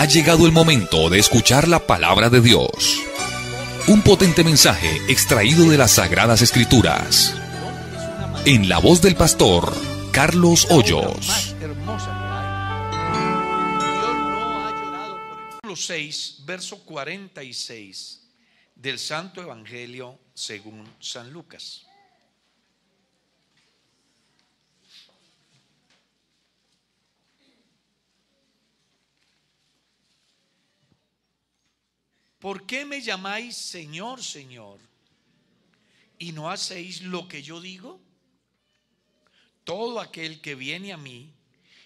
ha llegado el momento de escuchar la palabra de Dios. Un potente mensaje extraído de las Sagradas Escrituras. En la voz del pastor Carlos Hoyos. Capítulo 6, verso 46 del Santo Evangelio según San Lucas. ¿por qué me llamáis Señor, Señor? ¿Y no hacéis lo que yo digo? Todo aquel que viene a mí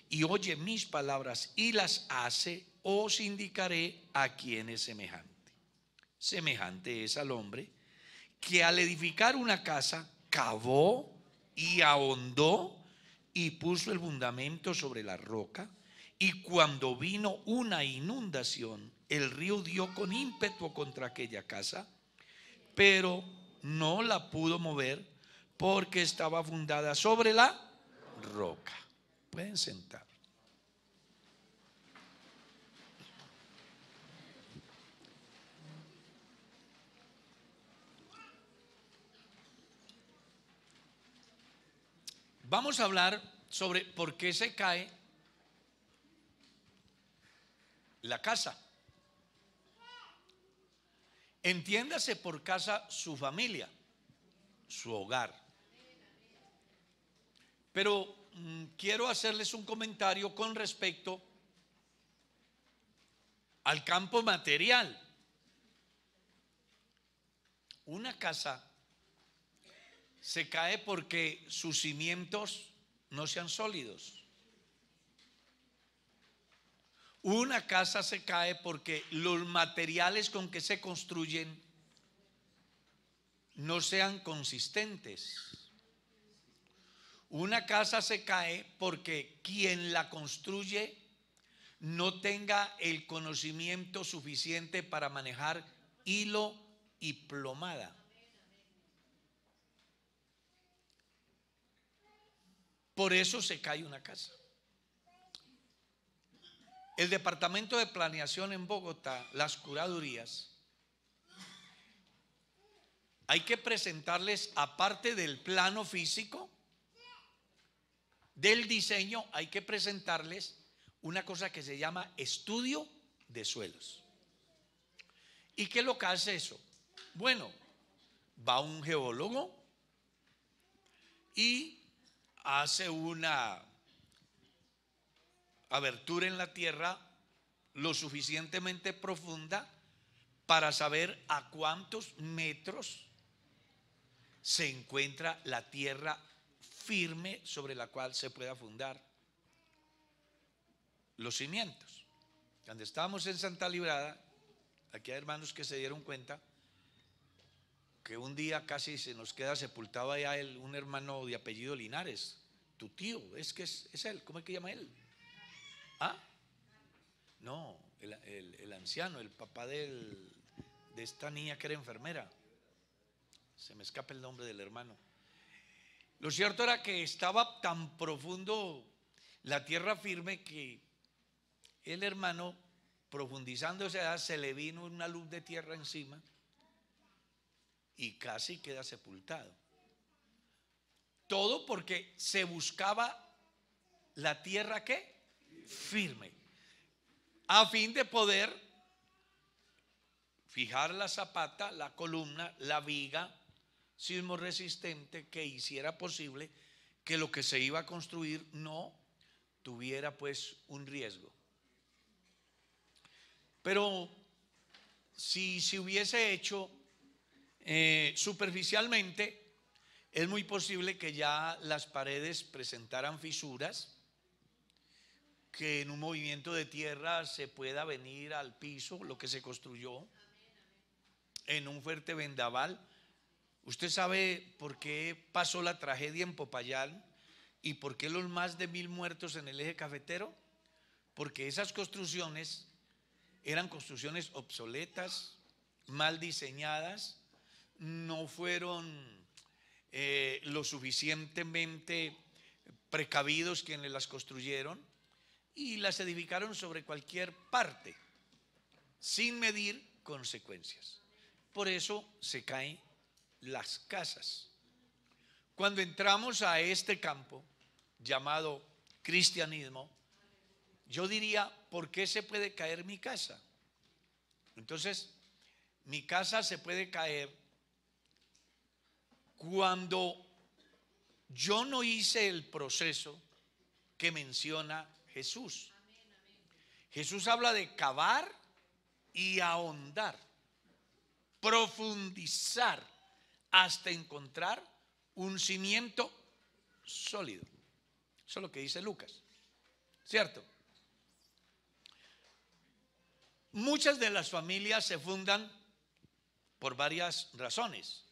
y oye mis palabras y las hace, os indicaré a quién es semejante. Semejante es al hombre que al edificar una casa, cavó y ahondó y puso el fundamento sobre la roca. Y cuando vino una inundación, el río dio con ímpetu contra aquella casa, pero no la pudo mover porque estaba fundada sobre la roca. Pueden sentar. Vamos a hablar sobre por qué se cae la casa. Entiéndase por casa su familia, su hogar. Pero mm, quiero hacerles un comentario con respecto al campo material. Una casa se cae porque sus cimientos no sean sólidos. Una casa se cae porque los materiales con que se construyen no sean consistentes. Una casa se cae porque quien la construye no tenga el conocimiento suficiente para manejar hilo y plomada. Por eso se cae una casa el Departamento de Planeación en Bogotá, las curadurías, hay que presentarles, aparte del plano físico, del diseño, hay que presentarles una cosa que se llama estudio de suelos. ¿Y qué es lo que hace eso? Bueno, va un geólogo y hace una abertura en la tierra lo suficientemente profunda para saber a cuántos metros se encuentra la tierra firme sobre la cual se pueda fundar los cimientos. Cuando estábamos en Santa Librada, aquí hay hermanos que se dieron cuenta que un día casi se nos queda sepultado allá un hermano de apellido Linares, tu tío, es que es, es él, ¿cómo es que llama él? ¿Ah? No, el, anciano, el papá de esta niña que era enfermera. Se me escapa el nombre del hermano. Lo cierto era que estaba tan profundo la tierra firme que el hermano, profundizando esa edad, se le vino una luz de tierra encima y casi queda sepultado. Todo porque se buscaba la tierra que firme, a fin de poder fijar la zapata, la columna, la viga, sismo resistente que hiciera posible que lo que se iba a construir no tuviera pues un riesgo. Pero si se hubiese hecho eh, superficialmente, es muy posible que ya las paredes presentaran fisuras que en un movimiento de tierra se pueda venir al piso lo que se construyó en un fuerte vendaval. Usted sabe por qué pasó la tragedia en Popayán y por qué los más de mil muertos en el eje cafetero. Porque esas construcciones eran construcciones obsoletas, mal diseñadas, no fueron eh, lo suficientemente precavidos quienes las construyeron y las edificaron sobre cualquier parte, sin medir consecuencias. Por eso se caen las casas. Cuando entramos a este campo llamado cristianismo, yo diría, ¿por qué se puede caer mi casa? Entonces, mi casa se puede caer cuando yo no hice el proceso que menciona Jesús. Jesús habla de cavar y ahondar, profundizar hasta encontrar un cimiento sólido. Eso es lo que dice Lucas. ¿Cierto? Muchas de las familias se fundan por varias razones.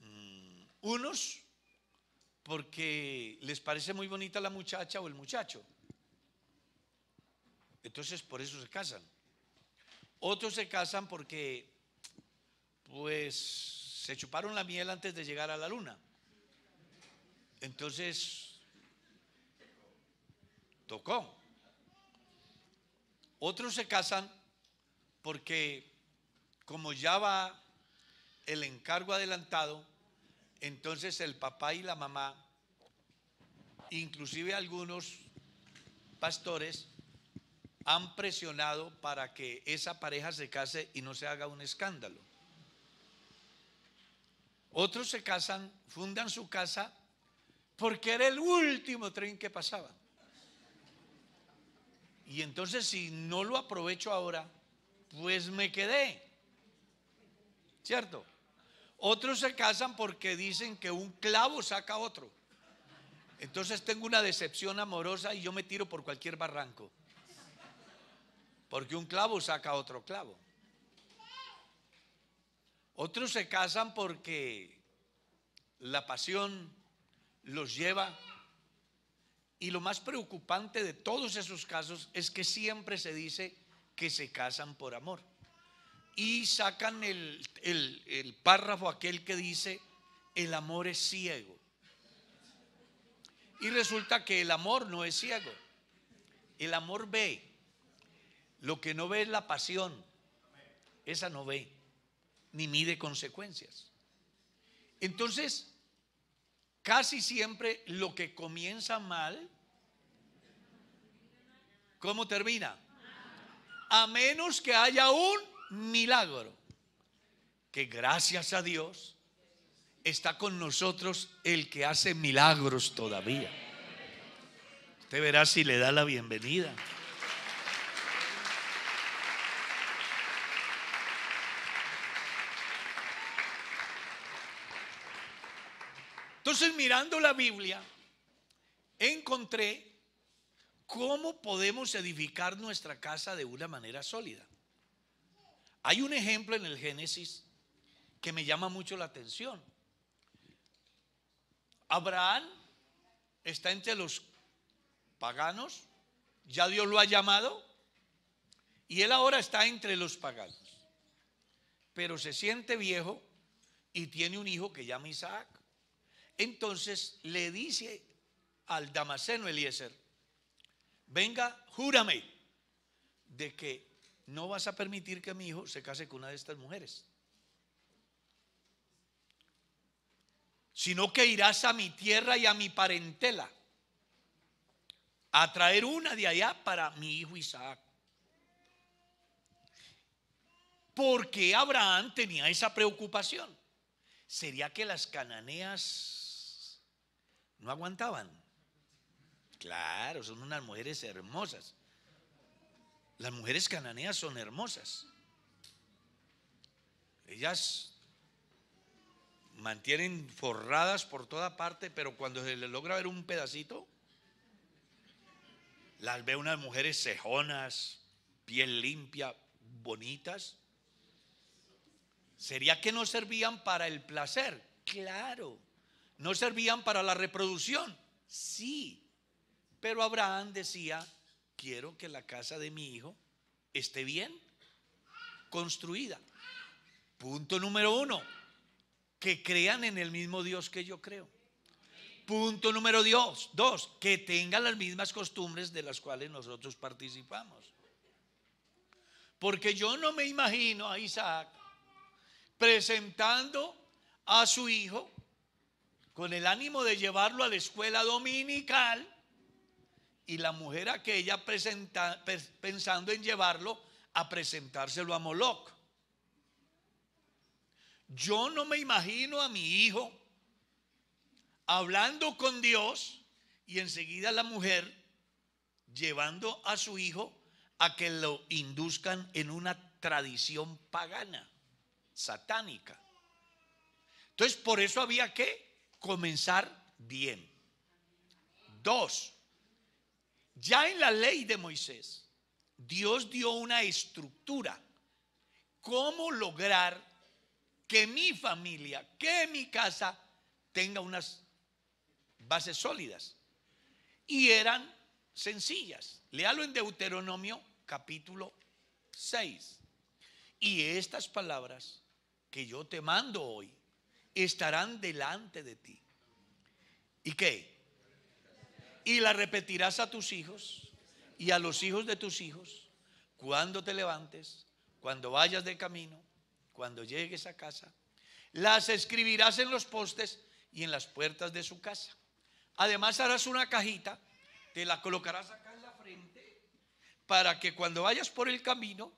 Mm, unos porque les parece muy bonita la muchacha o el muchacho. Entonces por eso se casan. Otros se casan porque pues se chuparon la miel antes de llegar a la luna. Entonces tocó. Otros se casan porque como ya va el encargo adelantado, entonces el papá y la mamá, inclusive algunos pastores, han presionado para que esa pareja se case y no se haga un escándalo. Otros se casan, fundan su casa porque era el último tren que pasaba. Y entonces si no lo aprovecho ahora, pues me quedé. ¿Cierto? Otros se casan porque dicen que un clavo saca otro. Entonces tengo una decepción amorosa y yo me tiro por cualquier barranco. Porque un clavo saca otro clavo. Otros se casan porque la pasión los lleva. Y lo más preocupante de todos esos casos es que siempre se dice que se casan por amor y sacan el, párrafo aquel que dice, el amor es ciego. Y resulta que el amor no es ciego. El amor ve. Lo que no ve es la pasión. Esa no ve, ni mide consecuencias. Entonces, casi siempre lo que comienza mal, ¿cómo termina? A menos que haya un milagro que gracias a Dios está con nosotros el que hace milagros todavía. Usted verá si le da la bienvenida. Entonces mirando la Biblia, encontré cómo podemos edificar nuestra casa de una manera sólida. Hay un ejemplo en el Génesis que me llama mucho la atención. Abraham está entre los paganos, ya Dios lo ha llamado, y él ahora está entre los paganos. Pero se siente viejo y tiene un hijo que llama Isaac. Entonces le dice al damaseno Eliezer, venga, júrame de que no vas a permitir que mi hijo se case con una de estas mujeres, sino que irás a mi tierra y a mi parentela a traer una de allá para mi hijo Isaac. ¿Por qué Abraham tenía esa preocupación? ¿Sería que las cananeas no aguantaban? Claro, son unas mujeres hermosas. Las mujeres cananeas son hermosas. Ellas mantienen forradas por toda parte, pero cuando se les logra ver un pedacito, las ve unas mujeres cejonas, Bien limpia, bonitas. ¿Sería que no servían para el placer? Claro. ¿No servían para la reproducción? Sí. Pero Abraham decía, quiero que la casa de mi hijo esté bien construida. Punto número uno, que crean en el mismo Dios que yo creo. Punto número dos, que tengan las mismas costumbres de las cuales nosotros participamos. Porque yo no me imagino a Isaac presentando a su hijo con el ánimo de llevarlo a la escuela dominical y la mujer aquella presenta, pensando en llevarlo a presentárselo a Moloch. Yo no me imagino a mi hijo hablando con Dios y enseguida la mujer llevando a su hijo a que lo induzcan en una tradición pagana, satánica. Entonces, por eso había que comenzar bien. Dos, ya en la ley de Moisés, Dios dio una estructura, cómo lograr que mi familia, que mi casa tenga unas bases sólidas. Y eran sencillas. Léalo en Deuteronomio capítulo 6. Y estas palabras que yo te mando hoy estarán delante de ti. ¿Y qué? y la repetirás a tus hijos y a los hijos de tus hijos cuando te levantes, cuando vayas de camino, cuando llegues a casa. Las escribirás en los postes y en las puertas de su casa. Además harás una cajita, te la colocarás acá en la frente, para que cuando vayas por el camino,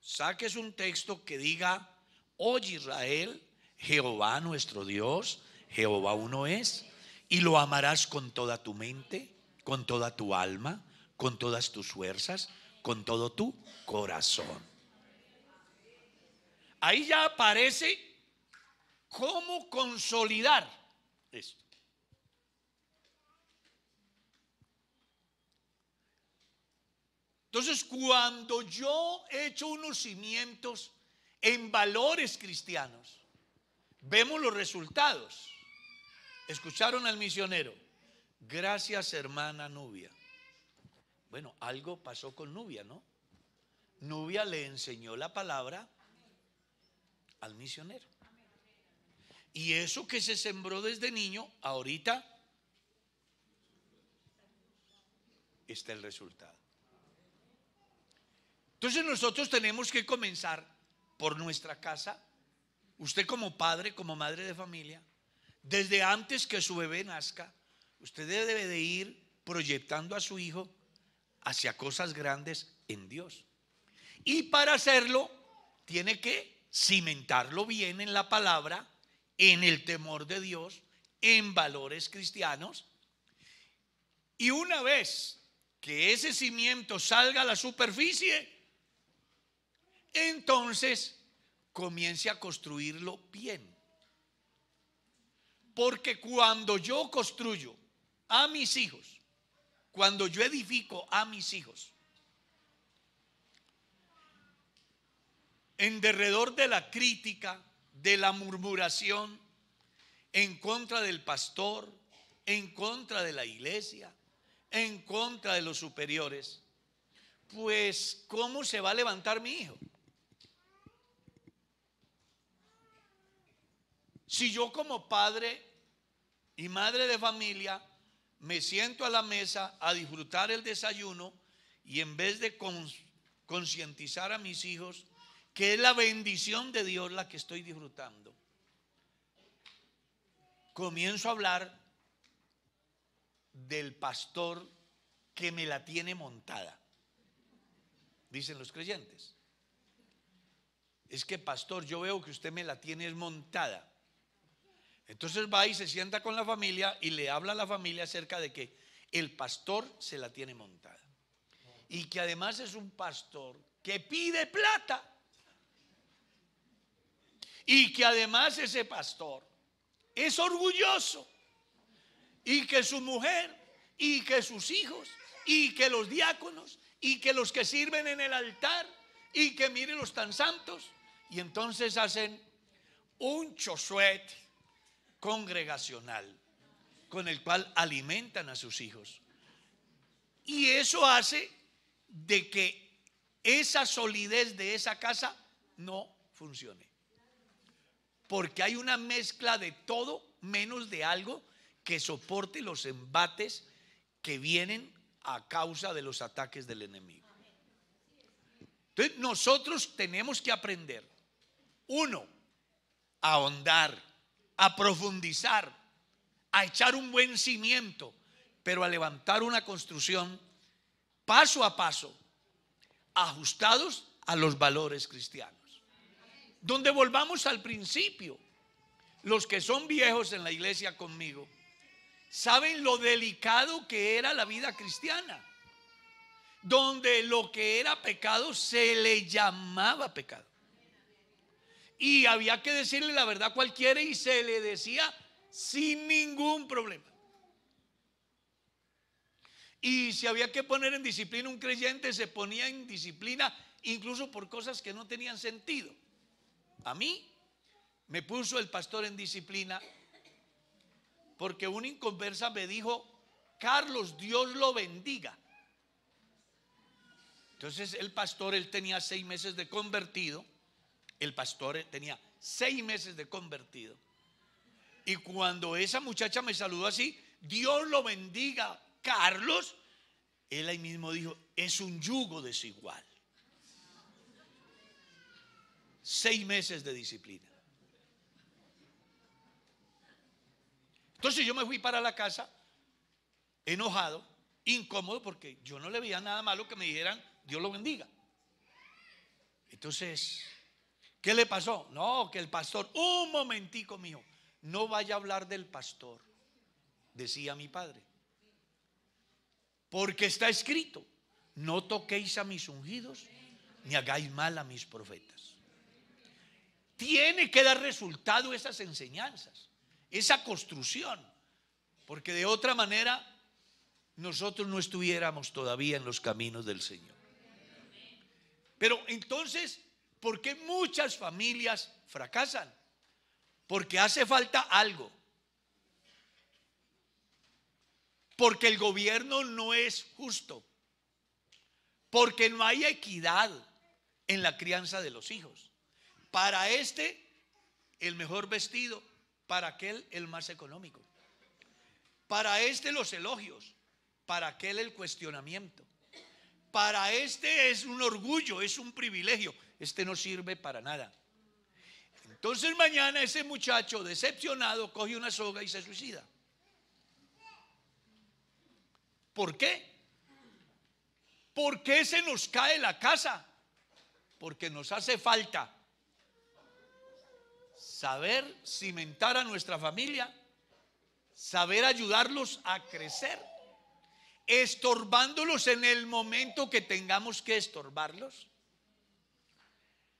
saques un texto que diga, oye oh Israel, Jehová nuestro Dios, Jehová uno es y lo amarás con toda tu mente, con toda tu alma, con todas tus fuerzas, con todo tu corazón. Ahí ya aparece cómo consolidar esto. Entonces, cuando yo he hecho unos cimientos en valores cristianos, vemos los resultados. Escucharon al misionero. Gracias, hermana Nubia. Bueno, algo pasó con Nubia, ¿no? Nubia le enseñó la palabra al misionero. Y eso que se sembró desde niño, ahorita está el resultado. Entonces nosotros tenemos que comenzar por nuestra casa, usted como padre, como madre de familia, desde antes que su bebé nazca, usted debe de ir proyectando a su hijo hacia cosas grandes en Dios. Y para hacerlo, tiene que cimentarlo bien en la palabra, en el temor de Dios, en valores cristianos. Y una vez que ese cimiento salga a la superficie, entonces comience a construirlo bien. Porque cuando yo construyo a mis hijos, cuando yo edifico a mis hijos, en derredor de la crítica, de la murmuración, en contra del pastor, en contra de la iglesia, en contra de los superiores, pues ¿cómo se va a levantar mi hijo? Si yo como padre y madre de familia, me siento a la mesa a disfrutar el desayuno y en vez de concientizar a mis hijos que es la bendición de Dios la que estoy disfrutando, comienzo a hablar del pastor que me la tiene montada, dicen los creyentes. Es que, pastor, yo veo que usted me la tiene montada. Entonces va y se sienta con la familia y le habla a la familia acerca de que el pastor se la tiene montada. Y que además es un pastor que pide plata. Y que además ese pastor es orgulloso. Y que su mujer, y que sus hijos, y que los diáconos, y que los que sirven en el altar, y que miren los tan santos. Y entonces hacen un chosuete congregacional con el cual alimentan a sus hijos. Y eso hace de que esa solidez de esa casa no funcione. Porque hay una mezcla de todo menos de algo que soporte los embates que vienen a causa de los ataques del enemigo. Entonces nosotros tenemos que aprender, uno, ahondar a profundizar, a echar un buen cimiento, pero a levantar una construcción paso a paso, ajustados a los valores cristianos. Donde volvamos al principio, los que son viejos en la iglesia conmigo, saben lo delicado que era la vida cristiana, donde lo que era pecado se le llamaba pecado y había que decirle la verdad cualquiera y se le decía sin ningún problema. Y si había que poner en disciplina un creyente, se ponía en disciplina incluso por cosas que no tenían sentido. A mí me puso el pastor en disciplina porque una inconversa me dijo, Carlos, Dios lo bendiga. Entonces el pastor, él tenía seis meses de convertido el pastor tenía seis meses de convertido. Y cuando esa muchacha me saludó así, Dios lo bendiga, Carlos, él ahí mismo dijo, es un yugo desigual. Seis meses de disciplina. Entonces yo me fui para la casa enojado, incómodo, porque yo no le veía nada malo que me dijeran, Dios lo bendiga. Entonces, ¿Qué le pasó? No, que el pastor, un momentico mío, no vaya a hablar del pastor, decía mi padre. Porque está escrito, no toquéis a mis ungidos, ni hagáis mal a mis profetas. Tiene que dar resultado esas enseñanzas, esa construcción, porque de otra manera nosotros no estuviéramos todavía en los caminos del Señor. Pero entonces ¿Por qué muchas familias fracasan? Porque hace falta algo. Porque el gobierno no es justo. Porque no hay equidad en la crianza de los hijos. Para este, el mejor vestido. Para aquel, el más económico. Para este, los elogios. Para aquel, el cuestionamiento. Para este es un orgullo, es un privilegio este no sirve para nada. Entonces mañana ese muchacho decepcionado coge una soga y se suicida. ¿Por qué? ¿Por qué se nos cae la casa? Porque nos hace falta saber cimentar a nuestra familia, saber ayudarlos a crecer, estorbándolos en el momento que tengamos que estorbarlos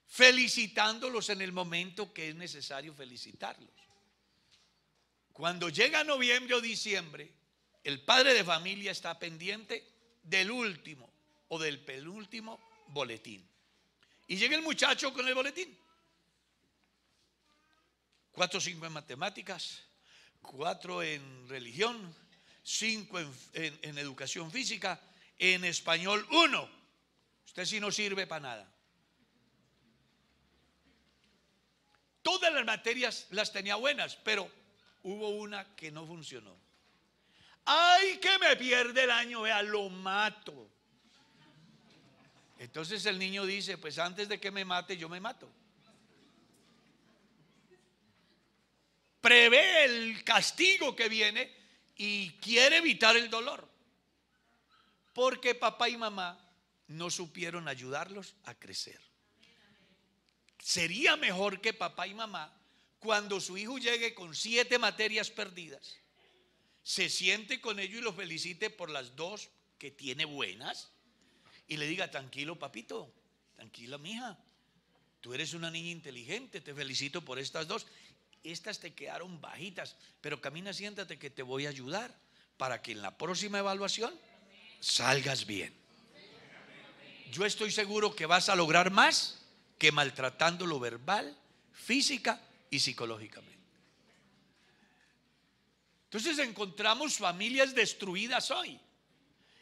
felicitándolos en el momento que es necesario felicitarlos. Cuando llega noviembre o diciembre, el padre de familia está pendiente del último o del penúltimo boletín. Y llega el muchacho con el boletín. 4 o en matemáticas, 4 en religión, 5 en, educación física, en español 1. Usted sí no sirve para nada. Todas las materias las tenía buenas, pero hubo una que no funcionó. Ay, que me pierde el año, vea, lo mato. Entonces el niño dice, pues antes de que me mate, yo me mato. Prevé el castigo que viene y quiere evitar el dolor. Porque papá y mamá no supieron ayudarlos a crecer sería mejor que papá y mamá, cuando su hijo llegue con siete materias perdidas, se siente con ellos y lo felicite por las dos que tiene buenas y le diga, tranquilo papito, tranquila mija, tú eres una niña inteligente, te felicito por estas dos. Estas te quedaron bajitas, pero camina, siéntate que te voy a ayudar para que en la próxima evaluación salgas bien. Yo estoy seguro que vas a lograr más que maltratándolo verbal, física y psicológicamente. Entonces encontramos familias destruidas hoy.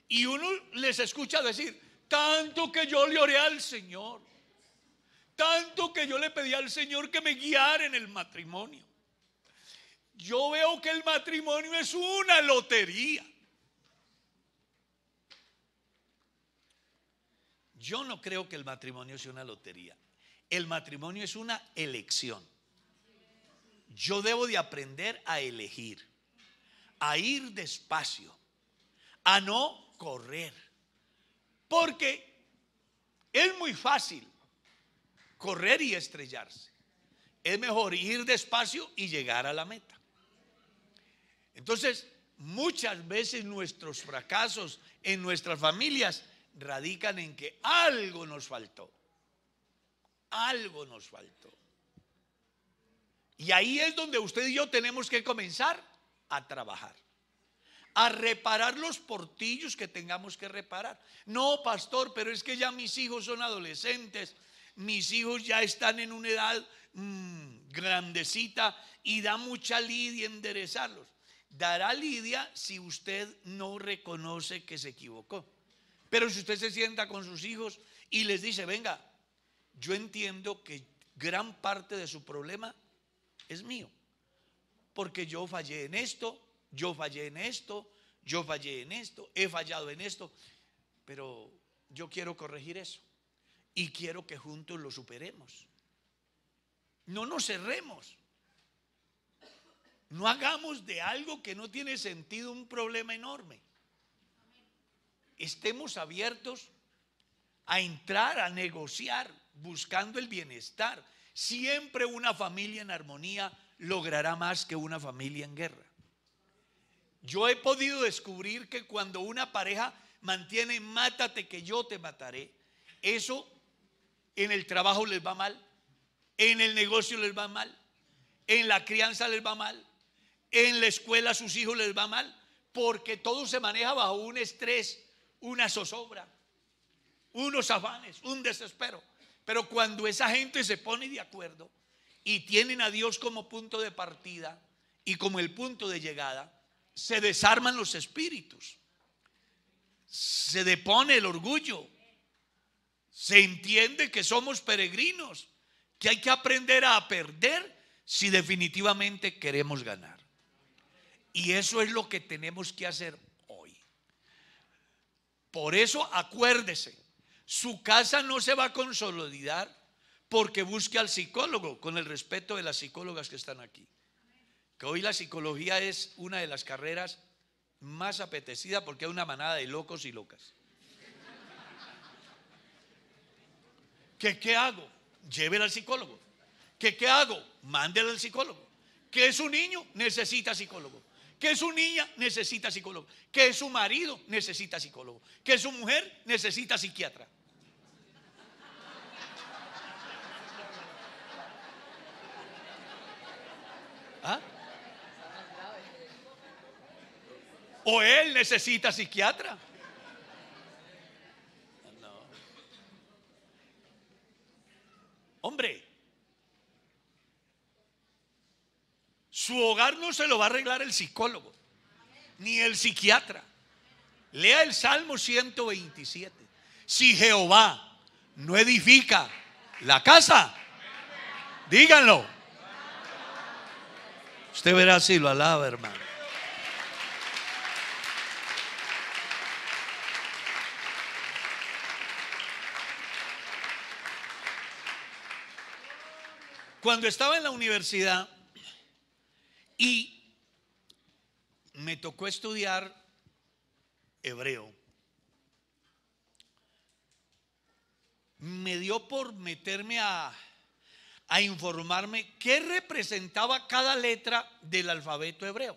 Y uno les escucha decir, tanto que yo le oré al Señor, tanto que yo le pedí al Señor que me guiara en el matrimonio. Yo veo que el matrimonio es una lotería. Yo no creo que el matrimonio sea una lotería. El matrimonio es una elección. Yo debo de aprender a elegir, a ir despacio, a no correr. Porque es muy fácil correr y estrellarse. Es mejor ir despacio y llegar a la meta. Entonces, muchas veces nuestros fracasos en nuestras familias radican en que algo nos faltó algo nos faltó. Y ahí es donde usted y yo tenemos que comenzar a trabajar, a reparar los portillos que tengamos que reparar. No, pastor, pero es que ya mis hijos son adolescentes, mis hijos ya están en una edad mm, grandecita y da mucha lidia enderezarlos. Dará lidia si usted no reconoce que se equivocó. Pero si usted se sienta con sus hijos y les dice, venga, yo entiendo que gran parte de su problema es mío. Porque yo fallé en esto, yo fallé en esto, yo fallé en esto, he fallado en esto. Pero yo quiero corregir eso. Y quiero que juntos lo superemos. No nos cerremos. No hagamos de algo que no tiene sentido un problema enorme. Estemos abiertos a entrar, a negociar, buscando el bienestar. Siempre una familia en armonía logrará más que una familia en guerra. Yo he podido descubrir que cuando una pareja mantiene mátate que yo te mataré, eso en el trabajo les va mal, en el negocio les va mal, en la crianza les va mal, en la escuela a sus hijos les va mal, porque todo se maneja bajo un estrés, una zozobra, unos afanes, un desespero. Pero cuando esa gente se pone de acuerdo y tienen a Dios como punto de partida y como el punto de llegada, se desarman los espíritus, se depone el orgullo, se entiende que somos peregrinos, que hay que aprender a perder si definitivamente queremos ganar. Y eso es lo que tenemos que hacer hoy. Por eso acuérdese, su casa no se va a consolidar porque busque al psicólogo, con el respeto de las psicólogas que están aquí. Que hoy la psicología es una de las carreras más apetecida porque hay una manada de locos y locas. ¿Qué, qué hago? Llévela al psicólogo. ¿Qué, qué hago? Mándela al psicólogo. ¿Qué es un niño? Necesita psicólogo que su niña necesita psicólogo, que su marido necesita psicólogo, que su mujer necesita psiquiatra. ¿Ah? O él necesita psiquiatra. No. Hombre, Su hogar no se lo va a arreglar el psicólogo, ni el psiquiatra. Lea el Salmo 127. Si Jehová no edifica la casa, díganlo. Usted verá si lo alaba, hermano. Cuando estaba en la universidad, y me tocó estudiar hebreo. Me dio por meterme a, informarme qué representaba cada letra del alfabeto hebreo.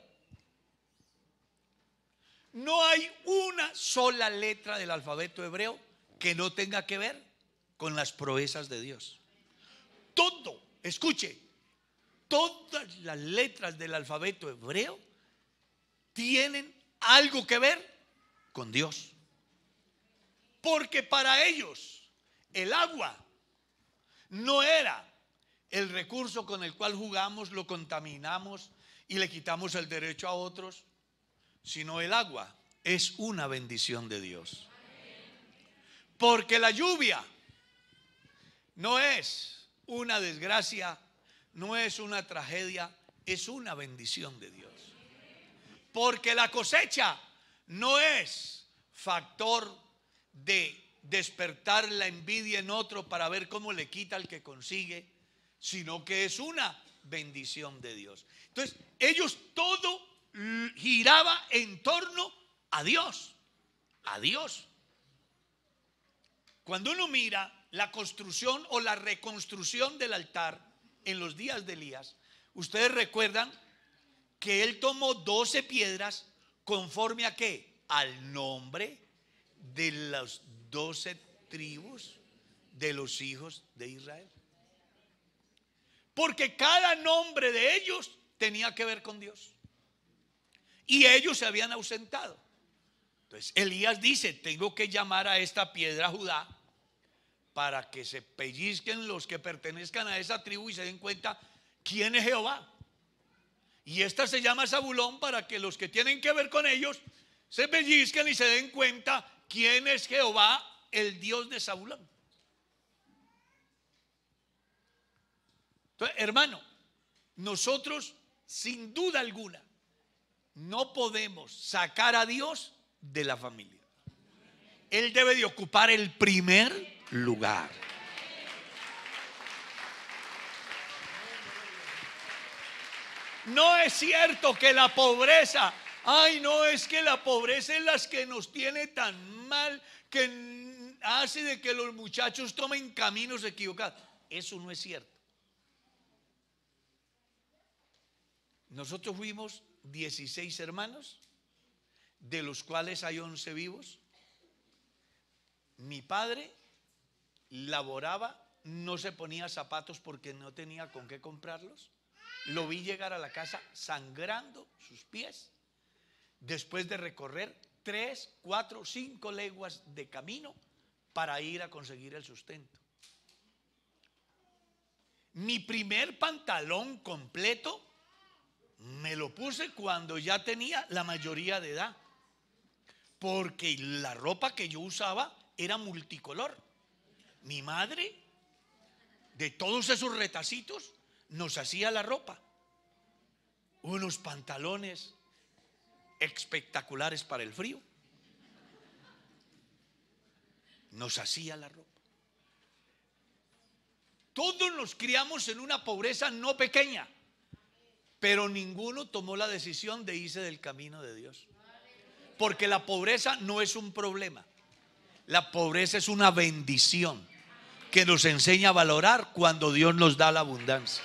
No hay una sola letra del alfabeto hebreo que no tenga que ver con las proezas de Dios. Todo, escuche, todas las letras del alfabeto hebreo tienen algo que ver con Dios. Porque para ellos el agua no era el recurso con el cual jugamos, lo contaminamos y le quitamos el derecho a otros, sino el agua es una bendición de Dios. Porque la lluvia no es una desgracia no es una tragedia, es una bendición de Dios. Porque la cosecha no es factor de despertar la envidia en otro para ver cómo le quita al que consigue, sino que es una bendición de Dios. Entonces, ellos todo giraba en torno a Dios, a Dios. Cuando uno mira la construcción o la reconstrucción del altar, en los días de Elías, ustedes recuerdan que él tomó 12 piedras conforme a qué? Al nombre de las 12 tribus de los hijos de Israel. Porque cada nombre de ellos tenía que ver con Dios. Y ellos se habían ausentado. Entonces Elías dice, tengo que llamar a esta piedra Judá para que se pellizquen los que pertenezcan a esa tribu y se den cuenta quién es Jehová. Y esta se llama Zabulón para que los que tienen que ver con ellos se pellizquen y se den cuenta quién es Jehová, el Dios de Zabulón. Entonces, hermano, nosotros sin duda alguna no podemos sacar a Dios de la familia. Él debe de ocupar el primer lugar. No es cierto que la pobreza, ay no, es que la pobreza es las que nos tiene tan mal que hace de que los muchachos tomen caminos equivocados. Eso no es cierto. Nosotros fuimos 16 hermanos, de los cuales hay 11 vivos. Mi padre laboraba, no se ponía zapatos porque no tenía con qué comprarlos. Lo vi llegar a la casa sangrando sus pies después de recorrer tres, cuatro, cinco leguas de camino para ir a conseguir el sustento. Mi primer pantalón completo me lo puse cuando ya tenía la mayoría de edad, porque la ropa que yo usaba era multicolor. Mi madre, de todos esos retacitos, nos hacía la ropa. Unos pantalones espectaculares para el frío. Nos hacía la ropa. Todos nos criamos en una pobreza no pequeña, pero ninguno tomó la decisión de irse del camino de Dios. Porque la pobreza no es un problema la pobreza es una bendición que nos enseña a valorar cuando Dios nos da la abundancia.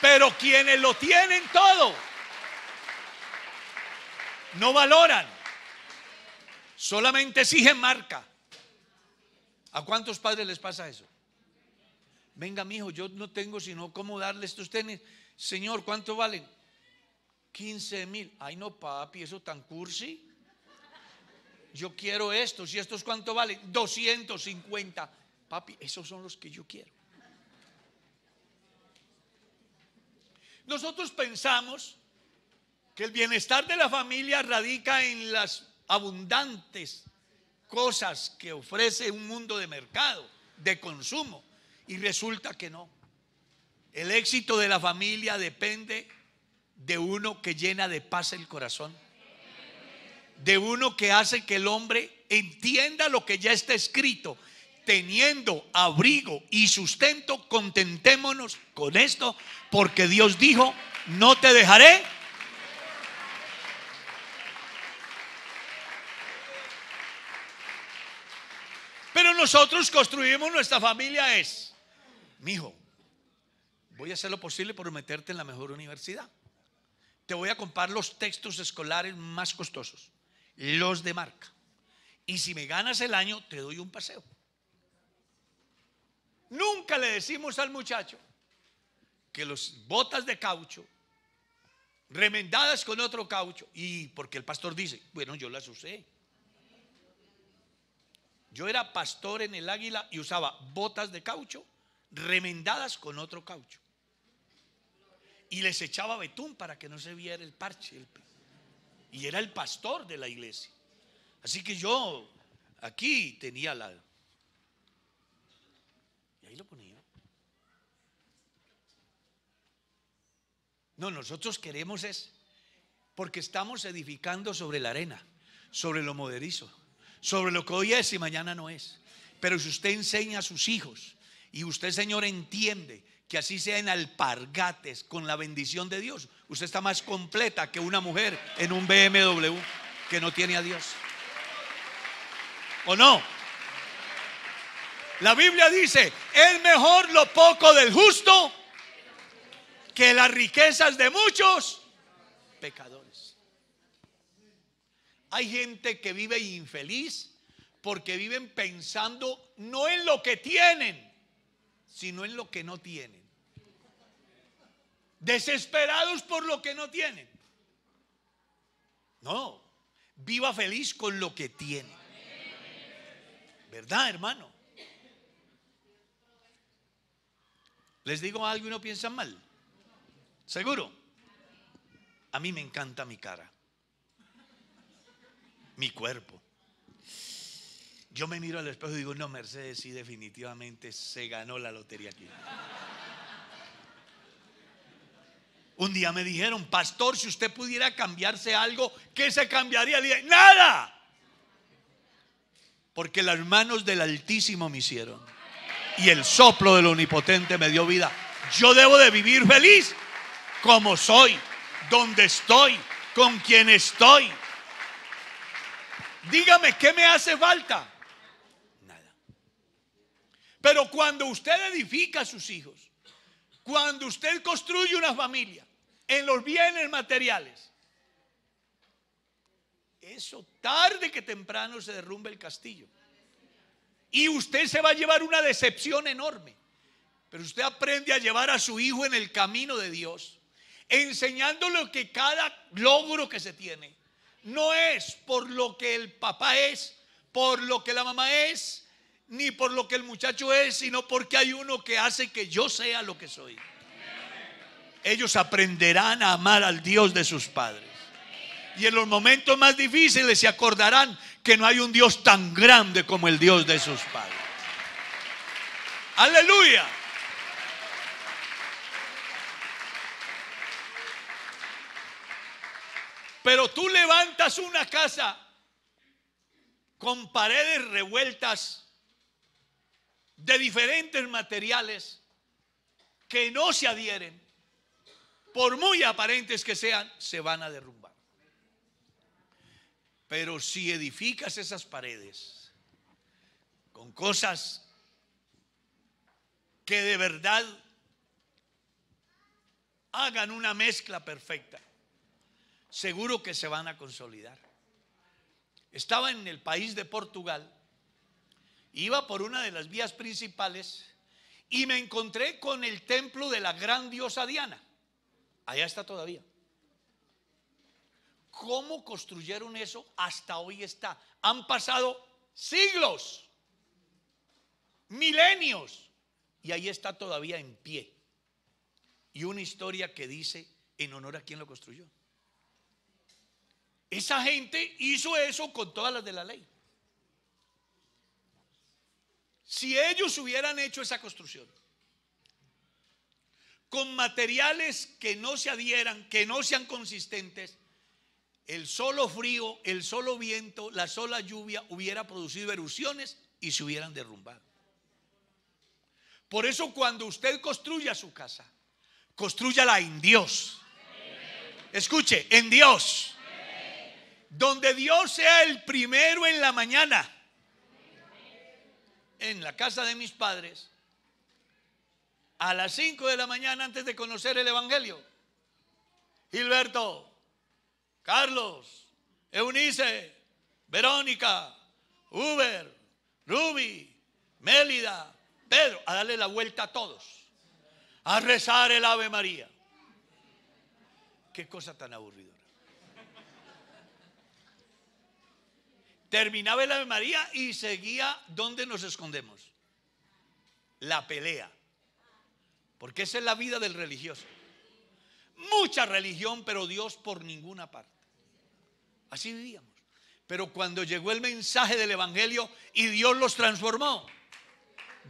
Pero quienes lo tienen todo, no valoran, solamente exigen marca. ¿A cuántos padres les pasa eso? Venga, mi hijo, yo no tengo sino cómo darle estos tenis. Señor, ¿cuánto valen? 15 mil. Ay, no, papi, eso tan cursi yo quiero estos y estos cuánto valen, 250. Papi, esos son los que yo quiero. Nosotros pensamos que el bienestar de la familia radica en las abundantes cosas que ofrece un mundo de mercado, de consumo, y resulta que no. El éxito de la familia depende de uno que llena de paz el corazón de uno que hace que el hombre entienda lo que ya está escrito. Teniendo abrigo y sustento, contentémonos con esto, porque Dios dijo, no te dejaré. Pero nosotros construimos nuestra familia es, hijo voy a hacer lo posible por meterte en la mejor universidad. Te voy a comprar los textos escolares más costosos los de marca. Y si me ganas el año, te doy un paseo. Nunca le decimos al muchacho que los botas de caucho, remendadas con otro caucho, y porque el pastor dice, bueno, yo las usé. Yo era pastor en el águila y usaba botas de caucho remendadas con otro caucho. Y les echaba betún para que no se viera el parche, el, y era el pastor de la iglesia. Así que yo aquí tenía la... Y ahí lo ponía. No, nosotros queremos es, porque estamos edificando sobre la arena, sobre lo moderizo, sobre lo que hoy es y mañana no es. Pero si usted enseña a sus hijos y usted, Señor, entiende que así sea en alpargates, con la bendición de Dios, usted está más completa que una mujer en un BMW que no tiene a Dios. ¿O no? La Biblia dice, es mejor lo poco del justo que las riquezas de muchos pecadores. Hay gente que vive infeliz porque viven pensando no en lo que tienen, sino en lo que no tienen desesperados por lo que no tienen. No, viva feliz con lo que tiene. ¿Verdad, hermano? ¿Les digo algo y no piensan mal? ¿Seguro? A mí me encanta mi cara, mi cuerpo. Yo me miro al espejo y digo, no, Mercedes, sí, definitivamente se ganó la lotería aquí. Un día me dijeron, pastor, si usted pudiera cambiarse algo, ¿qué se cambiaría? dije, nada. Porque las manos del Altísimo me hicieron. Y el soplo del Omnipotente me dio vida. Yo debo de vivir feliz como soy, donde estoy, con quien estoy. Dígame, ¿qué me hace falta? Nada. Pero cuando usted edifica a sus hijos, cuando usted construye una familia en los bienes materiales, eso tarde que temprano se derrumbe el castillo. Y usted se va a llevar una decepción enorme. Pero usted aprende a llevar a su hijo en el camino de Dios, enseñándole que cada logro que se tiene no es por lo que el papá es, por lo que la mamá es, ni por lo que el muchacho es, sino porque hay uno que hace que yo sea lo que soy. Ellos aprenderán a amar al Dios de sus padres. Y en los momentos más difíciles se acordarán que no hay un Dios tan grande como el Dios de sus padres. Aleluya. Pero tú levantas una casa con paredes revueltas de diferentes materiales que no se adhieren, por muy aparentes que sean, se van a derrumbar. Pero si edificas esas paredes con cosas que de verdad hagan una mezcla perfecta, seguro que se van a consolidar. Estaba en el país de Portugal Iba por una de las vías principales y me encontré con el templo de la gran diosa Diana. Allá está todavía. ¿Cómo construyeron eso? Hasta hoy está. Han pasado siglos, milenios, y ahí está todavía en pie. Y una historia que dice en honor a quien lo construyó. Esa gente hizo eso con todas las de la ley si ellos hubieran hecho esa construcción con materiales que no se adhieran, que no sean consistentes, el solo frío, el solo viento, la sola lluvia hubiera producido erupciones y se hubieran derrumbado. Por eso cuando usted construya su casa, construyala en Dios. Escuche, en Dios. Donde Dios sea el primero en la mañana en la casa de mis padres a las 5 de la mañana antes de conocer el Evangelio. Gilberto, Carlos, Eunice, Verónica, Uber, Ruby, Mélida, Pedro, a darle la vuelta a todos, a rezar el Ave María. Qué cosa tan aburridora. Terminaba el Ave María y seguía donde nos escondemos. La pelea. Porque esa es la vida del religioso. Mucha religión, pero Dios por ninguna parte. Así vivíamos. Pero cuando llegó el mensaje del Evangelio y Dios los transformó,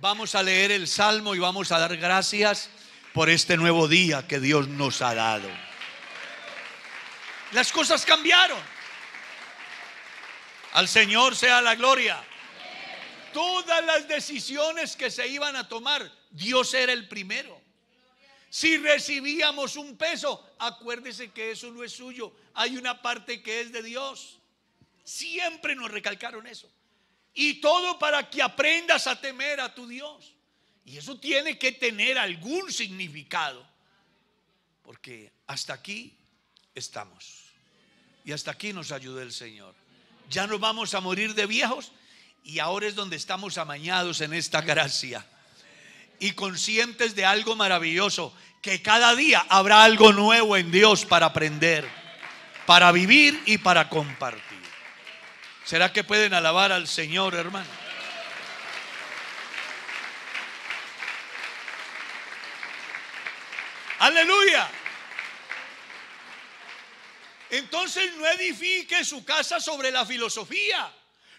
vamos a leer el Salmo y vamos a dar gracias por este nuevo día que Dios nos ha dado. Las cosas cambiaron. Al Señor sea la gloria. Todas las decisiones que se iban a tomar, Dios era el primero. Si recibíamos un peso, acuérdese que eso no es suyo. Hay una parte que es de Dios. Siempre nos recalcaron eso. Y todo para que aprendas a temer a tu Dios. Y eso tiene que tener algún significado. Porque hasta aquí estamos. Y hasta aquí nos ayudó el Señor ya nos vamos a morir de viejos y ahora es donde estamos amañados en esta gracia y conscientes de algo maravilloso, que cada día habrá algo nuevo en Dios para aprender, para vivir y para compartir. ¿Será que pueden alabar al Señor, hermano? Aleluya. Entonces no edifique su casa sobre la filosofía,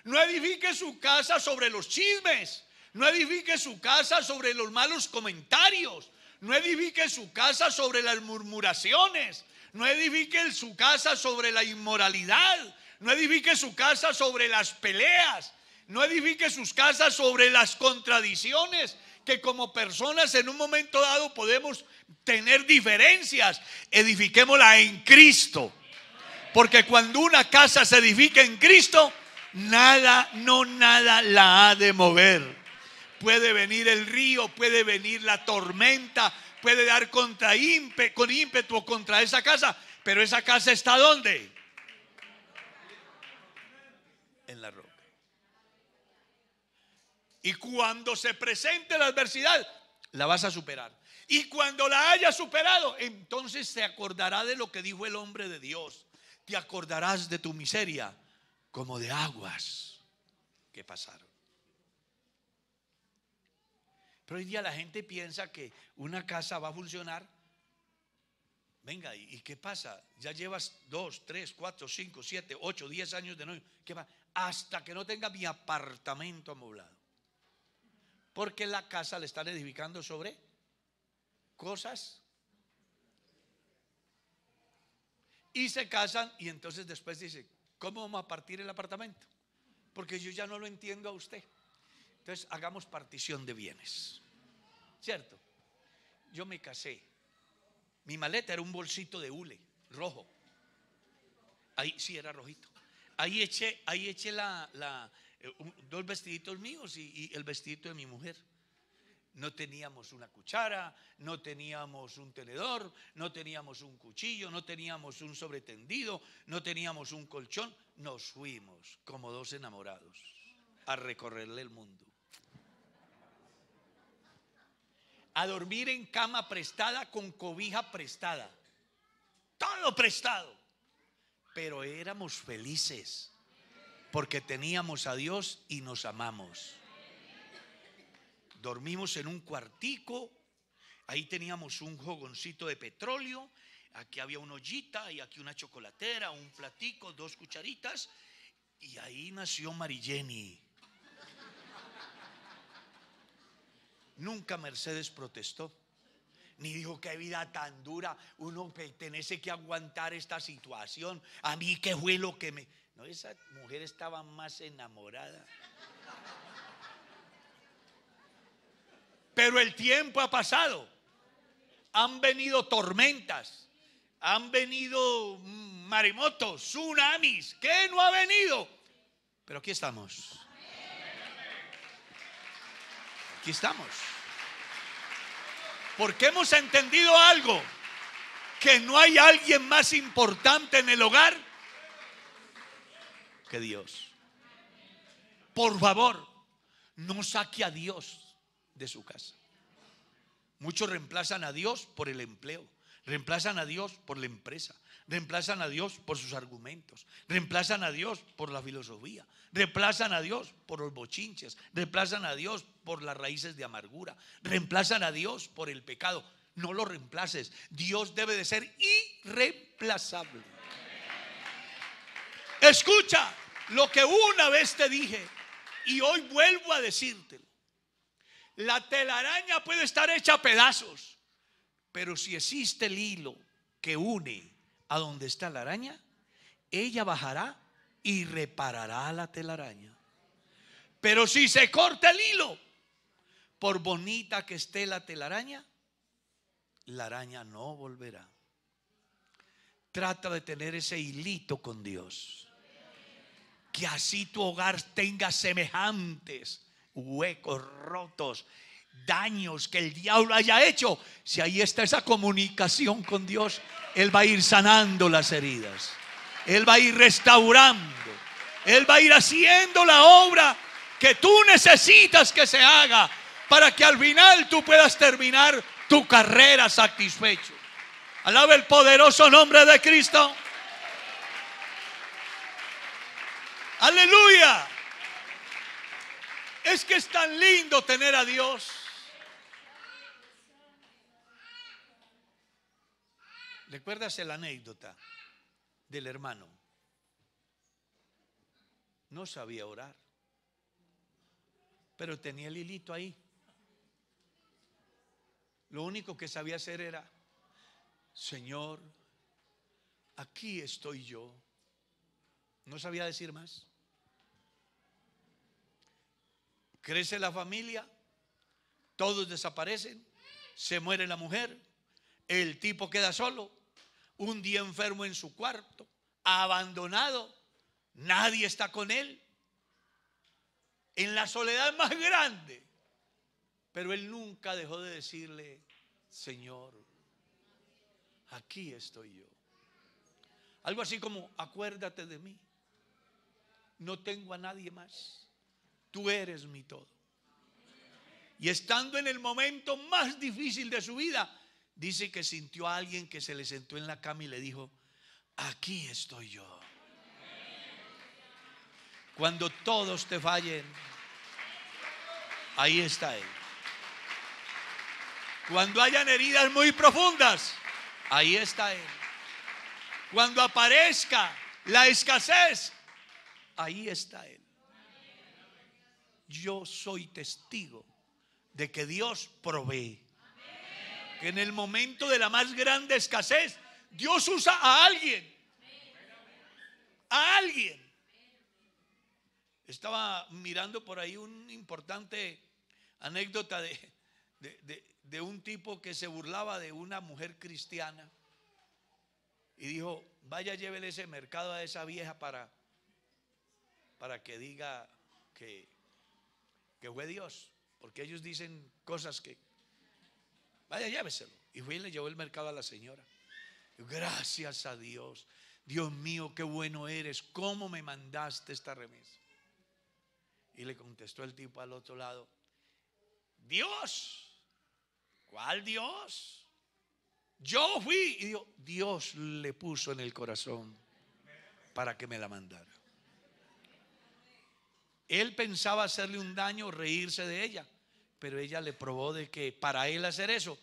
no edifique su casa sobre los chismes, no edifique su casa sobre los malos comentarios, no edifique su casa sobre las murmuraciones, no edifique su casa sobre la inmoralidad, no edifique su casa sobre las peleas, no edifique sus casas sobre las contradicciones que como personas en un momento dado podemos tener diferencias. Edifiquémosla en Cristo. Porque cuando una casa se edifica en Cristo, nada, no nada la ha de mover. Puede venir el río, puede venir la tormenta, puede dar contra con ímpetu contra esa casa, pero esa casa está donde? En la roca. Y cuando se presente la adversidad, la vas a superar. Y cuando la hayas superado, entonces se acordará de lo que dijo el hombre de Dios te acordarás de tu miseria como de aguas que pasaron. Pero hoy día la gente piensa que una casa va a funcionar. Venga, ¿y qué pasa? Ya llevas dos, tres, cuatro, cinco, siete, ocho, diez años de no... ¿Qué va? Hasta que no tenga mi apartamento amoblado. Porque la casa le están edificando sobre cosas y se casan y entonces después dice, ¿cómo vamos a partir el apartamento? Porque yo ya no lo entiendo a usted. Entonces hagamos partición de bienes. ¿Cierto? Yo me casé. Mi maleta era un bolsito de hule, rojo. Ahí sí era rojito. Ahí eché, ahí eché la, eh, dos vestiditos míos y, y el vestidito de mi mujer. No teníamos una cuchara, no teníamos un tenedor, no teníamos un cuchillo, no teníamos un sobretendido, no teníamos un colchón. Nos fuimos como dos enamorados a recorrerle el mundo. A dormir en cama prestada con cobija prestada. Todo prestado. Pero éramos felices porque teníamos a Dios y nos amamos dormimos en un cuartico, ahí teníamos un jogoncito de petróleo, aquí había una ollita y aquí una chocolatera, un platico, dos cucharitas, y ahí nació Marigeni. Nunca Mercedes protestó, ni dijo qué vida tan dura, uno pertenece que aguantar esta situación, a mí qué fue lo que me... No, esa mujer estaba más enamorada. Pero el tiempo ha pasado. Han venido tormentas, han venido mm, maremotos, tsunamis. ¿Qué no ha venido? Pero aquí estamos. Aquí estamos. Porque hemos entendido algo, que no hay alguien más importante en el hogar que Dios. Por favor, no saque a Dios de su casa. Muchos reemplazan a Dios por el empleo, reemplazan a Dios por la empresa, reemplazan a Dios por sus argumentos, reemplazan a Dios por la filosofía, reemplazan a Dios por los bochinches, reemplazan a Dios por las raíces de amargura, reemplazan a Dios por el pecado. No lo reemplaces, Dios debe de ser irreemplazable. Escucha lo que una vez te dije y hoy vuelvo a decírtelo. La telaraña puede estar hecha a pedazos, pero si existe el hilo que une a donde está la araña, ella bajará y reparará la telaraña. Pero si se corta el hilo, por bonita que esté la telaraña, la araña no volverá. Trata de tener ese hilito con Dios. Que así tu hogar tenga semejantes huecos, rotos, daños que el diablo haya hecho, si ahí está esa comunicación con Dios, Él va a ir sanando las heridas. Él va a ir restaurando. Él va a ir haciendo la obra que tú necesitas que se haga para que al final tú puedas terminar tu carrera satisfecho. Alaba el poderoso nombre de Cristo. Aleluya. Es que es tan lindo tener a Dios. ¿Recuerdas la anécdota del hermano? No sabía orar, pero tenía el hilito ahí. Lo único que sabía hacer era, Señor, aquí estoy yo. No sabía decir más. crece la familia, todos desaparecen, se muere la mujer, el tipo queda solo, un día enfermo en su cuarto, abandonado, nadie está con él, en la soledad más grande. Pero él nunca dejó de decirle, Señor, aquí estoy yo. Algo así como, acuérdate de mí, no tengo a nadie más tú eres mi todo. Y estando en el momento más difícil de su vida, dice que sintió a alguien que se le sentó en la cama y le dijo, aquí estoy yo. Cuando todos te fallen, ahí está Él. Cuando hayan heridas muy profundas, ahí está Él. Cuando aparezca la escasez, ahí está Él yo soy testigo de que Dios provee. Que en el momento de la más grande escasez, Dios usa a alguien. A alguien. Estaba mirando por ahí un importante anécdota de, de, un tipo que se burlaba de una mujer cristiana y dijo, vaya, llévele ese mercado a esa vieja para, para que diga que, que fue Dios, porque ellos dicen cosas que, vaya, lléveselo. Y fue y le llevó el mercado a la señora. Gracias a Dios. Dios mío, qué bueno eres. ¿Cómo me mandaste esta remesa? Y le contestó el tipo al otro lado. Dios. ¿Cuál Dios? Yo fui. Y Dios le puso en el corazón para que me la mandara. Él pensaba hacerle un daño, reírse de ella, pero ella le probó de que para él hacer eso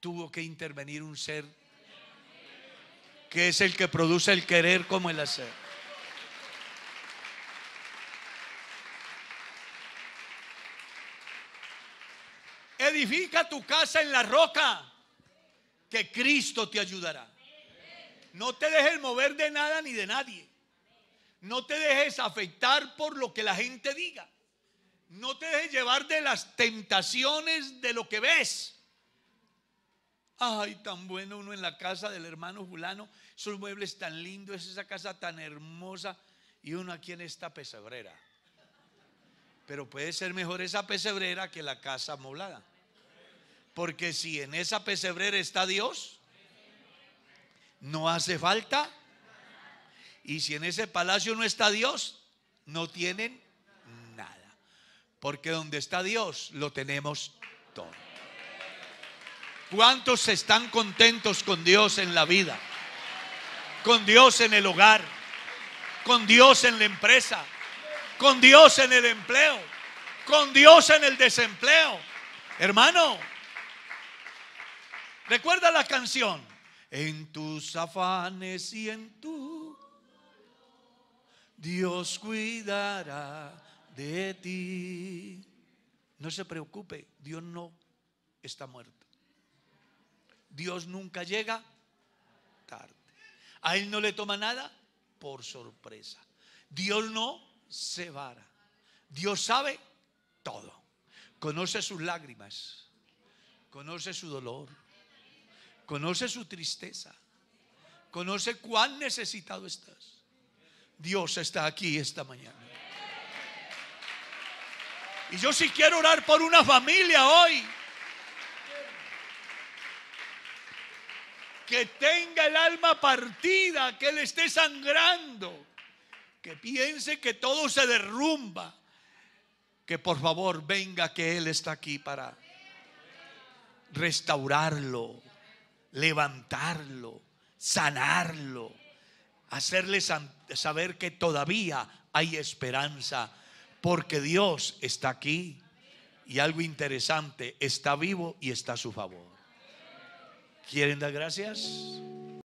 tuvo que intervenir un ser que es el que produce el querer como el hacer. Edifica tu casa en la roca, que Cristo te ayudará. No te dejes mover de nada ni de nadie. No te dejes afectar por lo que la gente diga. No te dejes llevar de las tentaciones de lo que ves. Ay, tan bueno uno en la casa del hermano Julano. sus muebles tan lindos, es esa casa tan hermosa. Y uno aquí en esta pesebrera. Pero puede ser mejor esa pesebrera que la casa amoblada. Porque si en esa pesebrera está Dios, no hace falta y si en ese palacio no está Dios, no tienen nada. Porque donde está Dios, lo tenemos todo. ¿Cuántos están contentos con Dios en la vida? Con Dios en el hogar, con Dios en la empresa, con Dios en el empleo, con Dios en el desempleo. Hermano, recuerda la canción. En tus afanes y en tu Dios cuidará de ti. No se preocupe, Dios no está muerto. Dios nunca llega tarde. A Él no le toma nada por sorpresa. Dios no se vara. Dios sabe todo. Conoce sus lágrimas. Conoce su dolor. Conoce su tristeza. Conoce cuán necesitado estás. Dios está aquí esta mañana. Y yo si quiero orar por una familia hoy. Que tenga el alma partida, que le esté sangrando, que piense que todo se derrumba. Que por favor venga que Él está aquí para restaurarlo, levantarlo, sanarlo hacerles saber que todavía hay esperanza, porque Dios está aquí y algo interesante, está vivo y está a su favor. ¿Quieren dar gracias?